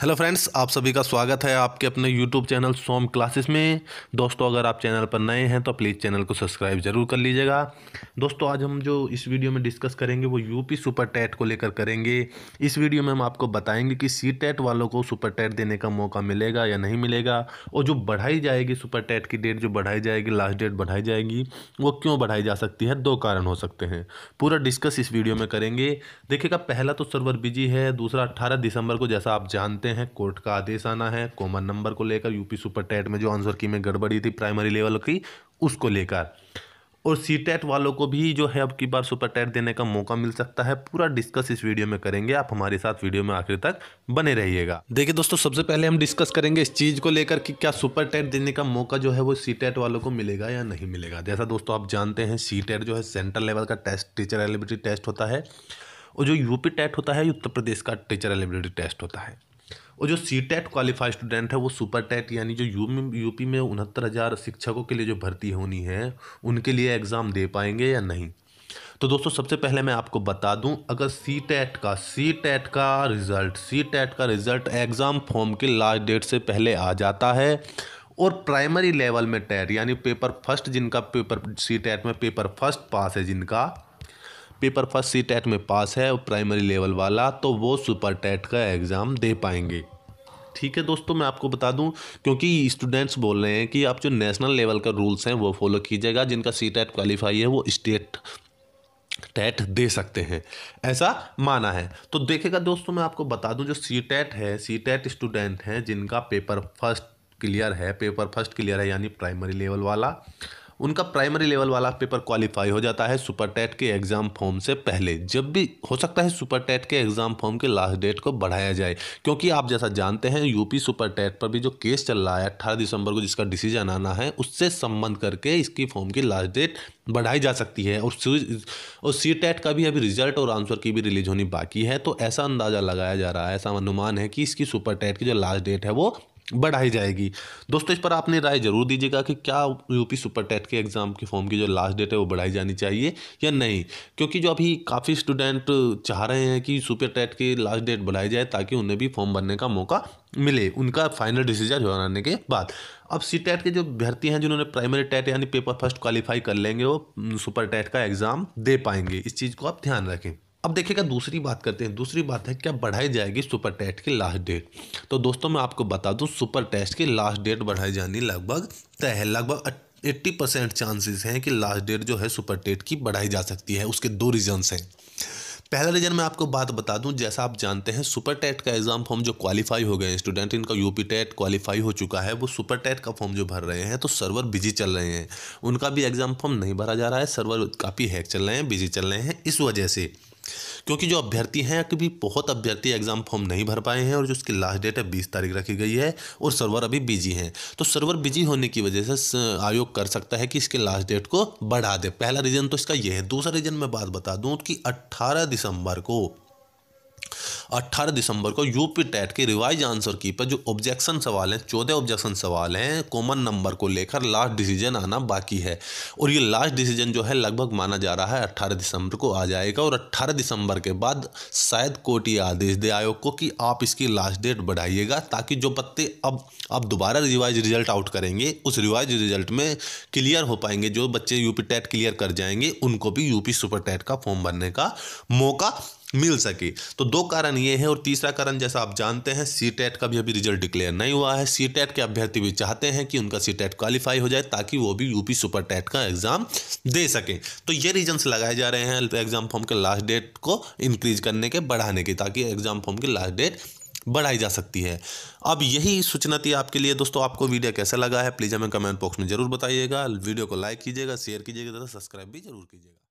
hello friends आप सभी का स्वागत है आपके अपने यूट्यूब चैनल सोम क्लासेस में दोस्तों अगर आप चैनल पर नए हैं तो प्लीज़ चैनल को सब्सक्राइब जरूर कर लीजिएगा दोस्तों आज हम जो इस वीडियो में डिस्कस करेंगे वो यूपी सुपर टेट को लेकर करेंगे इस वीडियो में हम आपको बताएंगे कि सी टेट वालों को सुपर टेट देने का मौका मिलेगा या नहीं मिलेगा और जो बढ़ाई जाएगी सुपर टेट की डेट जो बढ़ाई जाएगी लास्ट डेट बढ़ाई जाएगी वो क्यों बढ़ाई जा सकती है दो कारण हो सकते हैं पूरा डिस्कस इस वीडियो में करेंगे देखिएगा पहला तो सर्वर बिजी है दूसरा अट्ठारह दिसंबर को जैसा आप जानते करते हैं कोर्ट का आदेश आना है कॉमन नंबर को लेकर यूपी सुपर टेट में जो आंसर की में गड़बड़ी थी प्राइमरी लेवल की उसको लेकर और सी टेट e वालों को भी जो है अब की बार सुपर टेट देने का मौका मिल सकता है पूरा डिस्कस इस वीडियो में करेंगे आप हमारे साथ वीडियो में आखिर तक बने रहिएगा देखिए दोस्तों सबसे पहले हम डिस्कस करेंगे इस चीज़ को लेकर कि क्या सुपर टेट देने का मौका जो है वो सी टेट e वालों को मिलेगा या नहीं मिलेगा जैसा दोस्तों आप जानते हैं सी टेट e जो है सेंट्रल लेवल का टेस्ट टीचर एलिबिलिटी टेस्ट होता है और जो यूपी टेट होता है उत्तर प्रदेश का टीचर एलिबिलिटी टेस्ट होता है और जो सी टेट क्वालिफाइड स्टूडेंट है वो सुपर टेट e यानी जो यू यूपी में उनहत्तर हज़ार शिक्षकों के लिए जो भर्ती होनी है उनके लिए एग्ज़ाम दे पाएंगे या नहीं तो दोस्तों सबसे पहले मैं आपको बता दूं अगर सी टेट e का सी टेट e का रिज़ल्ट सी टेट का रिज़ल्ट एग्ज़ाम फॉर्म के लास्ट डेट से पहले आ जाता है और प्राइमरी लेवल में टेट यानी पेपर फर्स्ट जिनका पेपर सी टेट में पेपर फर्स्ट पास है जिनका पेपर फर्स्ट सी टेट में पास है और प्राइमरी लेवल वाला तो वो सुपर टेट का एग्ज़ाम दे पाएंगे ठीक है दोस्तों मैं आपको बता दूं क्योंकि स्टूडेंट्स बोल रहे हैं कि आप जो नेशनल लेवल का रूल्स हैं वो फॉलो कीजिएगा जिनका सी टेट क्वालिफाई है वो स्टेट टैट दे सकते हैं ऐसा माना है तो देखेगा दोस्तों मैं आपको बता दूं जो सी टेट है सी टेट स्टूडेंट हैं जिनका पेपर फर्स्ट क्लियर है पेपर फर्स्ट क्लियर है यानी प्राइमरी लेवल वाला उनका प्राइमरी लेवल वाला पेपर क्वालिफाई हो जाता है सुपर टेट के एग्ज़ाम फॉर्म से पहले जब भी हो सकता है सुपर टेट के एग्ज़ाम फॉर्म के लास्ट डेट को बढ़ाया जाए क्योंकि आप जैसा जानते हैं यूपी सुपर टेट पर भी जो केस चल रहा है अट्ठारह दिसंबर को जिसका डिसीजन आना है उससे संबंध करके इसकी फॉर्म की लास्ट डेट बढ़ाई जा सकती है और और सी टेट का भी अभी रिजल्ट और आंसर की भी रिलीज होनी बाकी है तो ऐसा अंदाज़ा लगाया जा रहा है ऐसा अनुमान है कि इसकी सुपर टेट की जो लास्ट डेट है वो बढ़ाई जाएगी दोस्तों इस पर आपने राय जरूर दीजिएगा कि क्या यूपी सुपर टेट के एग्ज़ाम की फॉर्म की जो लास्ट डेट है वो बढ़ाई जानी चाहिए या नहीं क्योंकि जो अभी काफ़ी स्टूडेंट चाह रहे हैं कि सुपर टेट की लास्ट डेट बढ़ाई जाए ताकि उन्हें भी फॉर्म भरने का मौका मिले उनका फाइनल डिसीजन जानाने के बाद अब सी टेट के जो अभ्यर्थी हैं जिन्होंने प्राइमरी टेट यानी पेपर फर्स्ट क्वालिफाई कर लेंगे वो सुपर टेट का एग्ज़ाम दे पाएंगे इस चीज़ को आप ध्यान रखें अब देखिएगा दूसरी बात करते हैं दूसरी बात है क्या बढ़ाई जाएगी सुपर टेस्ट की लास्ट डेट तो दोस्तों मैं आपको बता दूं सुपर टेस्ट की लास्ट डेट बढ़ाई जानी लगभग तय है लगभग 80 परसेंट चांसेस हैं कि लास्ट डेट जो है सुपर टेट की बढ़ाई जा सकती है उसके दो रीजन्स हैं पहला रीजन मैं आपको बात बता दूं जैसा आप जानते हैं सुपर टेट का एग्ज़ाम फॉर्म जो क्वालिफाई हो गए हैं स्टूडेंट इनका यूपी टेट क्वालिफाई हो चुका है वो सुपर टेट का फॉर्म जो भर रहे हैं तो सर्वर बिजी चल रहे हैं उनका भी एग्ज़ाम फॉर्म नहीं भरा जा रहा है सर्वर काफ़ी हैक चल रहे हैं बिजी चल रहे हैं इस वजह से क्योंकि जो अभ्यर्थी हैं अभी बहुत अभ्यर्थी एग्जाम फॉर्म नहीं भर पाए हैं और जो उसकी लास्ट डेट है बीस तारीख रखी गई है और सर्वर अभी बिजी हैं तो सर्वर बिजी होने की वजह से आयोग कर सकता है कि इसके लास्ट डेट को बढ़ा दे पहला रीज़न तो इसका यह है दूसरा रीज़न मैं बात बता दूँ कि अट्ठारह दिसंबर को 18 दिसंबर को यूपी टेट के रिवाइज आंसर की पर जो ऑब्जेक्शन सवाल हैं चौदह ऑब्जेक्शन सवाल हैं कॉमन नंबर को लेकर लास्ट डिसीजन आना बाकी है और ये लास्ट डिसीजन जो है लगभग माना जा रहा है अट्ठारह दिसंबर को आ जाएगा और अट्ठारह दिसंबर के बाद शायद कोर्ट ये आदेश दे आयोग को कि आप इसकी लास्ट डेट बढ़ाइएगा ताकि जो पत्ते अब आप दोबारा रिवाइज रिजल्ट आउट करेंगे उस रिवाइज रिजल्ट में क्लियर हो पाएंगे जो बच्चे यूपी टेट क्लियर कर जाएंगे उनको भी यूपी सुपर टेट का फॉर्म भरने का मौका मिल सके तो दो कारण ये हैं और तीसरा कारण जैसा आप जानते हैं सी टेट का भी अभी रिजल्ट डिक्लेयर नहीं हुआ है सी टेट के अभ्यर्थी भी चाहते हैं कि उनका सी टेट क्वालिफाई हो जाए ताकि वो भी यूपी सुपर टेट का एग्ज़ाम दे सकें तो ये रीजन्स लगाए जा रहे हैं एग्ज़ाम फॉर्म के लास्ट डेट को इंक्रीज करने के बढ़ाने के ताकि एग्ज़ाम फॉर्म की लास्ट डेट बढ़ाई जा सकती है अब यही सूचना थी आपके लिए दोस्तों आपको वीडियो कैसा लगा है प्लीज़ हमें कमेंट बॉक्स में जरूर बताइएगा वीडियो को लाइक कीजिएगा शेयर कीजिएगा तथा सब्सक्राइब भी जरूर कीजिएगा